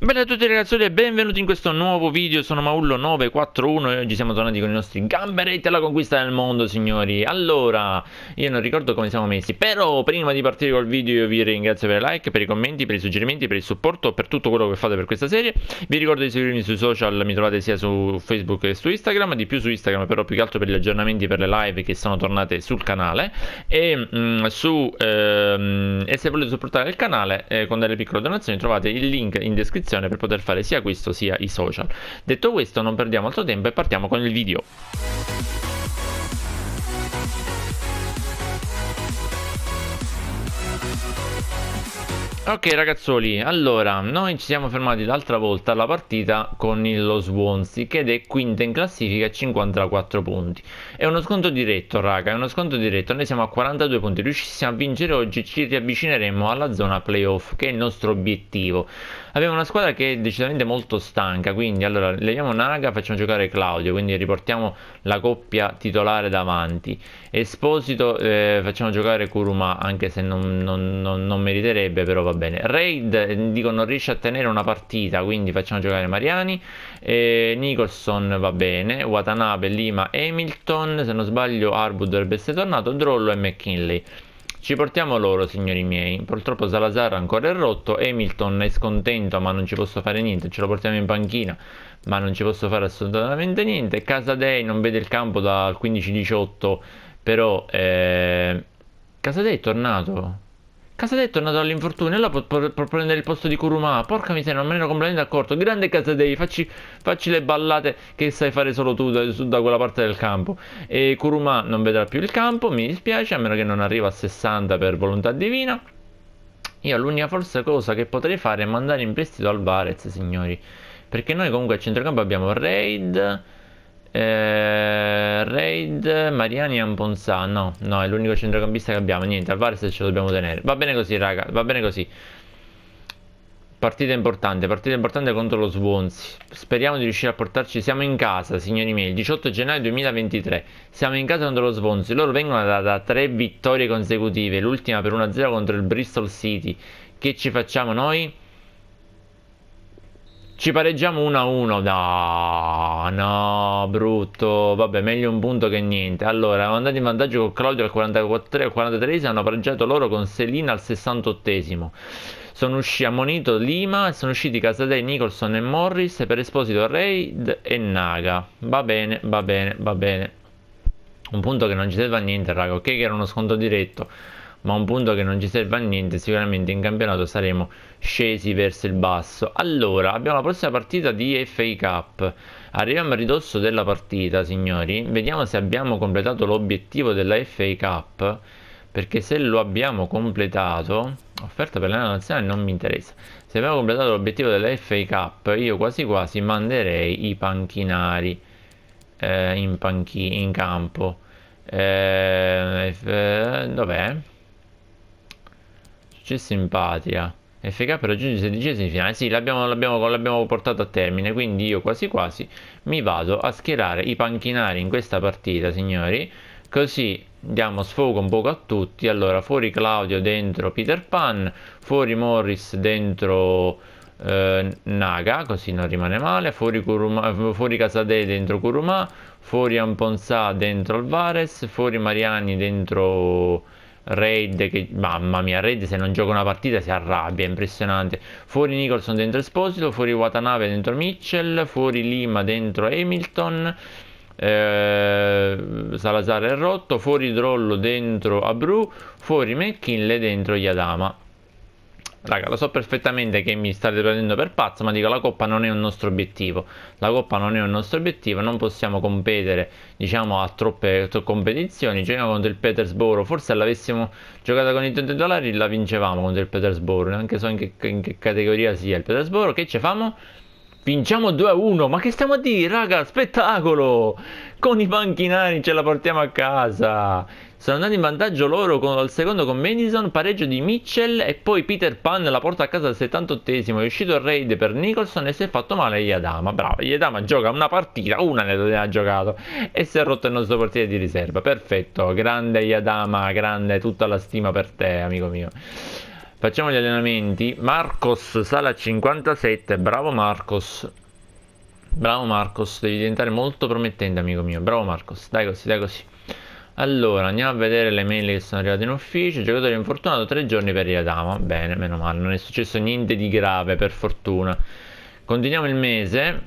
Bene a tutti ragazzi e benvenuti in questo nuovo video, sono Maullo941 e oggi siamo tornati con i nostri gamberetti alla conquista del mondo signori Allora, io non ricordo come siamo messi, però prima di partire col video vi ringrazio per i like, per i commenti, per i suggerimenti, per il supporto, per tutto quello che fate per questa serie Vi ricordo di seguirmi sui social, mi trovate sia su Facebook che su Instagram, di più su Instagram però più che altro per gli aggiornamenti per le live che sono tornate sul canale E, mh, mm, su, ehm, e se volete supportare il canale eh, con delle piccole donazioni trovate il link in descrizione descrizione per poter fare sia questo sia i social. Detto questo non perdiamo altro tempo e partiamo con il video. Ok ragazzoli, allora noi ci siamo fermati l'altra volta alla partita con lo Swansea che è quinta in classifica a 54 punti. È uno sconto diretto raga, è uno sconto diretto, noi siamo a 42 punti, riuscissimo a vincere oggi ci riavvicineremo alla zona playoff che è il nostro obiettivo. Abbiamo una squadra che è decisamente molto stanca, quindi allora leviamo Naga, facciamo giocare Claudio, quindi riportiamo la coppia titolare davanti. Esposito eh, facciamo giocare Kuruma anche se non, non, non, non, meriterebbe, però va bene. Raid, eh, dico, non riesce a tenere una partita, quindi facciamo giocare Mariani. Eh, Nicholson va bene, Watanabe, Lima, Hamilton, se non sbaglio Arbud dovrebbe essere tornato, Drollo e McKinley. Ci portiamo loro, signori miei. Purtroppo Salazar ancora è rotto. Hamilton è scontento, ma non ci posso fare niente. Ce lo portiamo in panchina, ma non ci posso fare assolutamente niente. Casadei non vede il campo dal 15-18, però... Eh... Casadei è tornato. Casadei è tornato all'infortunio e là può prendere il posto di Kuruma. Porca miseria, non me ne ero completamente accorto. Grande Casadei, facci, facci, le ballate che sai fare solo tu da, da, quella parte del campo. E Kuruma non vedrà più il campo, mi dispiace, a meno che non arriva a 60 per volontà divina. Io l'unica forza cosa che potrei fare è mandare in prestito Alvarez, signori. Perché noi comunque a centrocampo abbiamo Raid... Eh, Raid Mariani Amponsà. No, no, è l'unico centrocampista che abbiamo. Niente, Alvarez ce lo dobbiamo tenere. Va bene così, raga. Va bene così. Partita importante, partita importante contro lo Swansea. Speriamo di riuscire a portarci. Siamo in casa, signori miei. Il 18 gennaio 2023. Siamo in casa contro lo Swansea. Loro vengono da, da tre vittorie consecutive. L'ultima per 1-0 contro il Bristol City. Che ci facciamo noi? Ci pareggiamo 1-1. a No, no, brutto. Vabbè, meglio un punto che niente. Allora, erano andati in vantaggio con Claudio al 44 al 43 hanno pareggiato loro con Selina al 68 sono usciti a Monito Lima, sono usciti Casadei, Nicholson e Morris per esposito Raid e Naga. Va bene, va bene, va bene. Un punto che non ci serve a niente, raga, ok che era uno sconto diretto ma un punto che non ci serve a niente, sicuramente in campionato saremo scesi verso il basso. Allora, abbiamo la prossima partita di FA Cup. Arriviamo a ridosso della partita, signori. Vediamo se abbiamo completato l'obiettivo della FA Cup, perché se lo abbiamo completato, offerta per la nazionale non mi interessa. Se abbiamo completato l'obiettivo della FA Cup, io quasi quasi manderei i panchinari eh, in, panchi in campo. Eh, dov'è? Successo in patria. FK per raggiungere i sedicesimi di finale. Sì, ah, l'abbiamo, l'abbiamo, portato a termine, quindi io quasi quasi mi vado a schierare i panchinari in questa partita, signori. Così diamo sfogo un poco a tutti. Allora, fuori Claudio, dentro Peter Pan, fuori Morris, dentro eh, Naga, così non rimane male, fuori, Kuruma, fuori Casadei, dentro Kuruma, fuori Amponza, dentro Alvarez, fuori Mariani, dentro... Raid che mamma mia Raid se non gioca una partita si arrabbia è impressionante fuori Nicholson dentro Esposito fuori Watanabe dentro Mitchell fuori Lima dentro Hamilton eh, Salazar è rotto fuori Drollo dentro Abru fuori McKinley dentro Yadama Raga, lo so perfettamente che mi state prendendo per pazzo, ma dico la coppa non è un nostro obiettivo. La coppa non è un nostro obiettivo, non possiamo competere, diciamo, a troppe competizioni. Giochiamo contro il Petersboro, forse l'avessimo giocata con i 30 dollari la vincevamo contro il Petersboro, neanche so in che, in che categoria sia il Petersboro. Che ci famo? Vinciamo 2 a 1, ma che stiamo a dire, raga? Spettacolo! Con i panchinari ce la portiamo a casa. Sono andati in vantaggio loro con, al secondo con Madison, pareggio di Mitchell e poi Peter Pan la porta a casa al 78esimo. È uscito il raid per Nicholson e si è fatto male Yadama, Bravo, Yadama gioca una partita, una ne ha giocato e si è rotto il nostro portiere di riserva. Perfetto, grande Yadama, grande, tutta la stima per te, amico mio. Facciamo gli allenamenti. Marcos sala 57. Bravo Marcos. Bravo Marcos, devi diventare molto promettente, amico mio. Bravo Marcos. Dai così, dai così. Allora, andiamo a vedere le mail che sono arrivate in ufficio. Giocatore infortunato, tre giorni per Riadama. Bene, meno male, non è successo niente di grave, per fortuna. Continuiamo il mese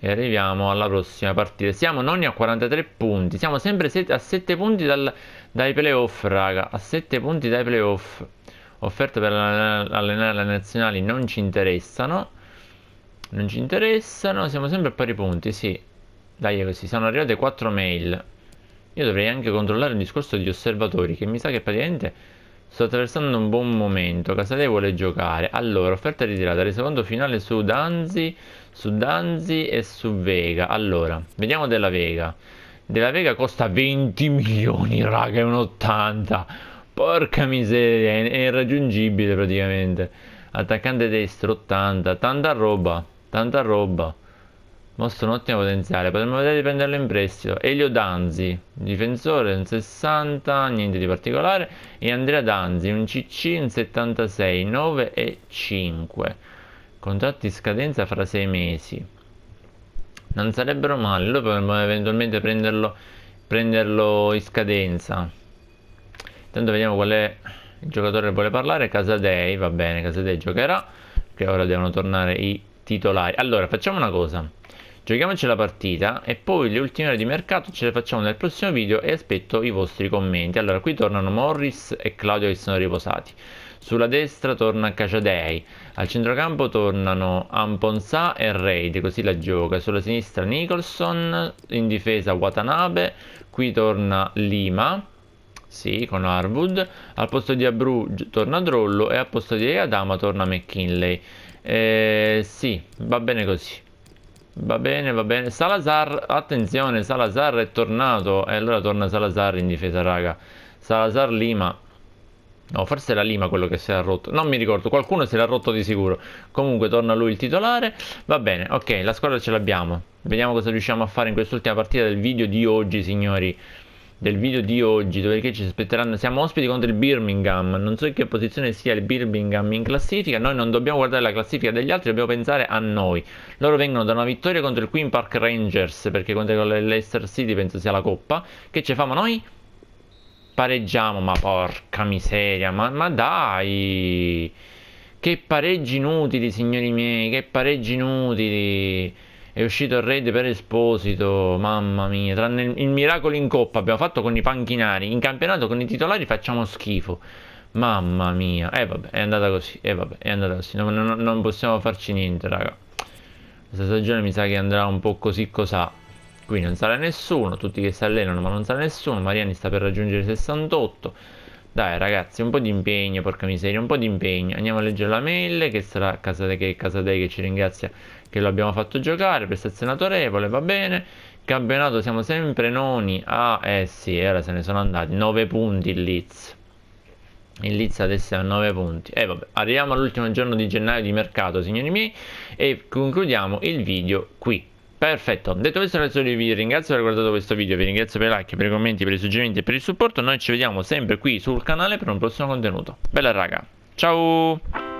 e arriviamo alla prossima partita. Siamo nonni a 43 punti, siamo sempre a 7 punti dal, dai playoff, raga. A 7 punti dai playoff offerte per allenare la nazionale non ci interessano. Non ci interessano, siamo sempre a pari punti, sì. Dai, così, sono arrivate 4 mail. Io dovrei anche controllare il discorso degli osservatori, che mi sa che praticamente sto attraversando un buon momento. Casadei vuole giocare. Allora, offerta ritirata, resoconto finale su Danzi, su Danzi e su Vega. Allora, vediamo della Vega. Della Vega costa 20 milioni, raga, è un 80. Porca miseria, è, irraggiungibile praticamente. Attaccante destro 80, tanta roba, tanta roba. Mostra un ottimo potenziale, potremmo vedere di prenderlo in prestito. Elio Danzi, difensore un 60, niente di particolare. E Andrea Danzi, un CC un 76, 9 e 5. Contratti scadenza fra 6 mesi. Non sarebbero male, Lo potremmo eventualmente prenderlo, prenderlo in scadenza. Intanto vediamo qual è il giocatore che vuole parlare. Casadei, va bene, Casadei giocherà. Che ora devono tornare i titolari. Allora, facciamo una cosa. Giochiamoci la partita e poi le ultime ore di mercato ce le facciamo nel prossimo video e aspetto i vostri commenti. Allora, qui tornano Morris e Claudio che sono riposati. Sulla destra torna Caciadei, al centrocampo tornano Amponsa e Reid, così la gioca. Sulla sinistra Nicholson, in difesa Watanabe, qui torna Lima sì, con Harwood. Al posto di Abru torna Drollo e al posto di Adama torna McKinley. Eh, sì, va bene così. Va bene, va bene. Salazar, attenzione, Salazar è tornato. E eh, allora torna Salazar in difesa, raga. Salazar Lima. No, forse era Lima quello che si era rotto. Non mi ricordo, qualcuno si era rotto di sicuro. Comunque torna lui il titolare. Va bene, ok, la squadra ce l'abbiamo. Vediamo cosa riusciamo a fare in quest'ultima partita del video di oggi, signori del video di oggi, dove ci aspetteranno, siamo ospiti contro il Birmingham, non so in che posizione sia il Birmingham in classifica, noi non dobbiamo guardare la classifica degli altri, dobbiamo pensare a noi. Loro vengono da una vittoria contro il Queen Park Rangers, perché contro l'Ester City penso sia la coppa, che ci famo noi? Pareggiamo, ma porca miseria, ma, ma dai! Che pareggi inutili, signori miei, che pareggi inutili! è uscito il raid per Esposito, mamma mia, tranne il, il miracolo in coppa abbiamo fatto con i panchinari, in campionato con i titolari facciamo schifo. Mamma mia, e eh, vabbè, è andata così, e eh, vabbè, è andata così, non, non, non, possiamo farci niente, raga. Questa stagione mi sa che andrà un po' così cos'ha. Qui non sarà nessuno, tutti che si allenano ma non sarà nessuno, Mariani sta per raggiungere 68. Dai ragazzi, un po' di impegno, porca miseria, un po' di impegno. Andiamo a leggere la mail che sarà Casadei che, Casadei che ci ringrazia che lo abbiamo fatto giocare, prestazione autorevole, va bene. Campionato siamo sempre noni. Ah, eh sì, ora se ne sono andati. 9 punti il Leeds. Il Leeds adesso è a 9 punti. E eh, vabbè, arriviamo all'ultimo giorno di gennaio di mercato, signori miei, e concludiamo il video qui. Perfetto, detto questo ragazzi vi ringrazio per aver guardato questo video, vi ringrazio per i like, per i commenti, per i suggerimenti e per il supporto, noi ci vediamo sempre qui sul canale per un prossimo contenuto. Bella raga, ciao!